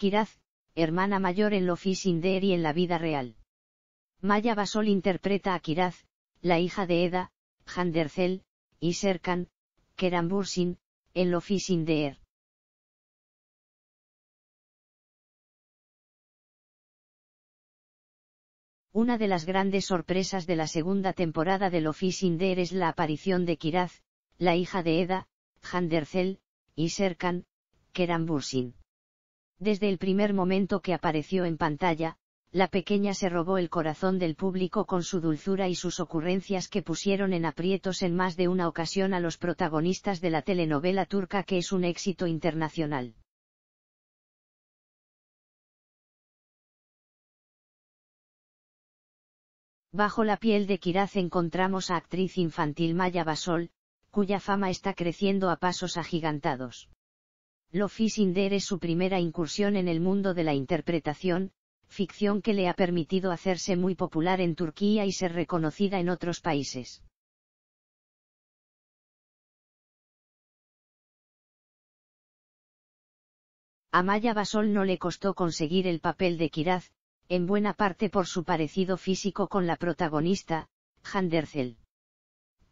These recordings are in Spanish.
Kiraz, hermana mayor en lo y en la vida real. Maya Basol interpreta a Kiraz, la hija de Eda, Handercel, y Serkan, Kerambursin, en lo Una de las grandes sorpresas de la segunda temporada de Lo es la aparición de Kiraz, la hija de Eda, Handercel, y Serkan, Kerambursin. Desde el primer momento que apareció en pantalla, la pequeña se robó el corazón del público con su dulzura y sus ocurrencias que pusieron en aprietos en más de una ocasión a los protagonistas de la telenovela turca que es un éxito internacional. Bajo la piel de Kiraz encontramos a actriz infantil Maya Basol, cuya fama está creciendo a pasos agigantados. Lo es su primera incursión en el mundo de la interpretación, ficción que le ha permitido hacerse muy popular en Turquía y ser reconocida en otros países. A Maya Basol no le costó conseguir el papel de Kiraz, en buena parte por su parecido físico con la protagonista, Handerzell.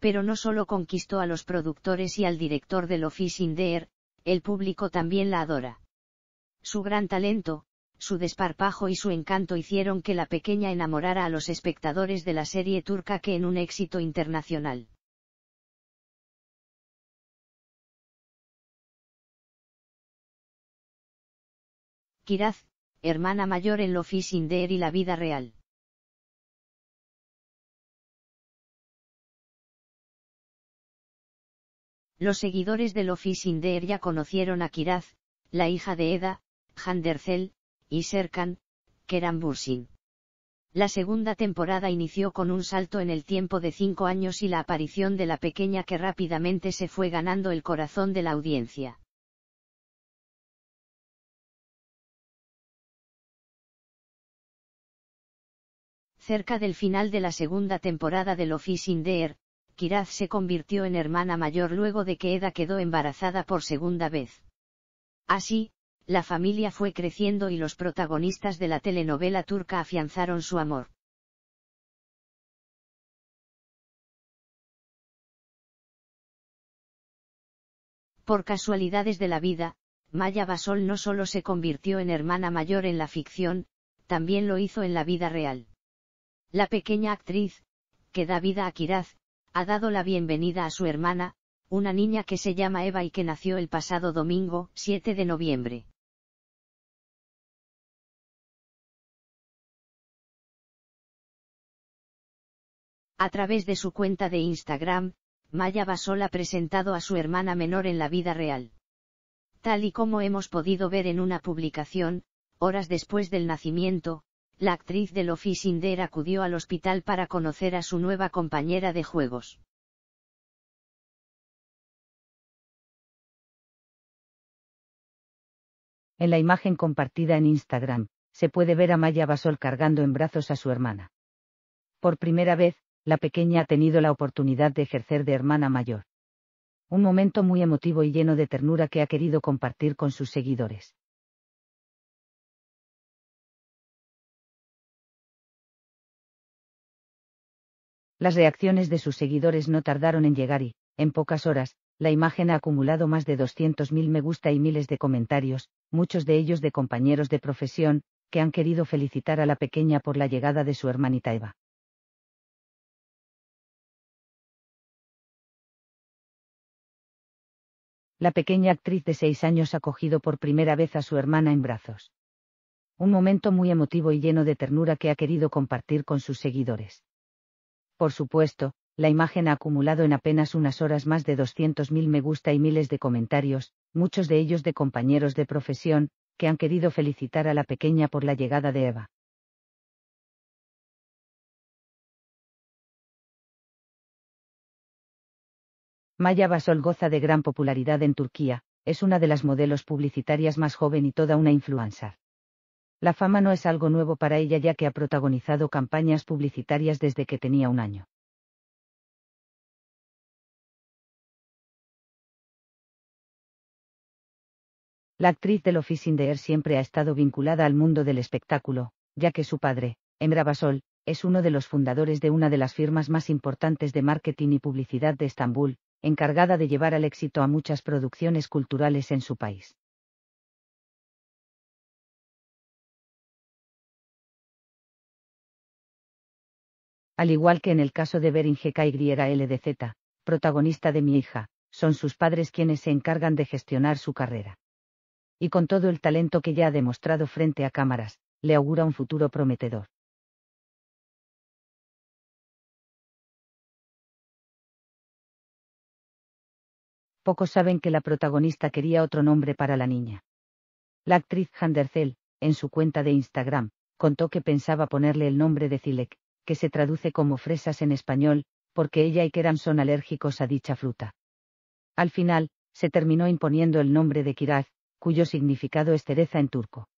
Pero no solo conquistó a los productores y al director de Lo el público también la adora. Su gran talento, su desparpajo y su encanto hicieron que la pequeña enamorara a los espectadores de la serie turca que en un éxito internacional. Kiraz, hermana mayor en Lo is Deer y la vida real. Los seguidores de del der ya conocieron a Kiraz, la hija de Eda, Handercel, y Serkan, Kerambursin. La segunda temporada inició con un salto en el tiempo de cinco años y la aparición de la pequeña que rápidamente se fue ganando el corazón de la audiencia. Cerca del final de la segunda temporada del Office in Kiraz se convirtió en hermana mayor luego de que Eda quedó embarazada por segunda vez. Así, la familia fue creciendo y los protagonistas de la telenovela turca afianzaron su amor. Por casualidades de la vida, Maya Basol no solo se convirtió en hermana mayor en la ficción, también lo hizo en la vida real. La pequeña actriz, que da vida a Kiraz, ha dado la bienvenida a su hermana, una niña que se llama Eva y que nació el pasado domingo, 7 de noviembre. A través de su cuenta de Instagram, Maya Basol ha presentado a su hermana menor en la vida real. Tal y como hemos podido ver en una publicación, horas después del nacimiento, la actriz del Lofi Sinder acudió al hospital para conocer a su nueva compañera de juegos. En la imagen compartida en Instagram, se puede ver a Maya Basol cargando en brazos a su hermana. Por primera vez, la pequeña ha tenido la oportunidad de ejercer de hermana mayor. Un momento muy emotivo y lleno de ternura que ha querido compartir con sus seguidores. Las reacciones de sus seguidores no tardaron en llegar y, en pocas horas, la imagen ha acumulado más de 200.000 me gusta y miles de comentarios, muchos de ellos de compañeros de profesión, que han querido felicitar a la pequeña por la llegada de su hermanita Eva. La pequeña actriz de seis años ha cogido por primera vez a su hermana en brazos. Un momento muy emotivo y lleno de ternura que ha querido compartir con sus seguidores. Por supuesto, la imagen ha acumulado en apenas unas horas más de 200.000 me gusta y miles de comentarios, muchos de ellos de compañeros de profesión, que han querido felicitar a la pequeña por la llegada de Eva. Maya Basol goza de gran popularidad en Turquía, es una de las modelos publicitarias más joven y toda una influencer. La fama no es algo nuevo para ella ya que ha protagonizado campañas publicitarias desde que tenía un año. La actriz del Office in the Air siempre ha estado vinculada al mundo del espectáculo, ya que su padre, Emra Basol, es uno de los fundadores de una de las firmas más importantes de marketing y publicidad de Estambul, encargada de llevar al éxito a muchas producciones culturales en su país. Al igual que en el caso de de Ldz, protagonista de mi hija, son sus padres quienes se encargan de gestionar su carrera. Y con todo el talento que ya ha demostrado frente a cámaras, le augura un futuro prometedor. Pocos saben que la protagonista quería otro nombre para la niña. La actriz Handercel, en su cuenta de Instagram, contó que pensaba ponerle el nombre de Zilek, que se traduce como fresas en español, porque ella y Keran son alérgicos a dicha fruta. Al final, se terminó imponiendo el nombre de Kiraz, cuyo significado es cereza en turco.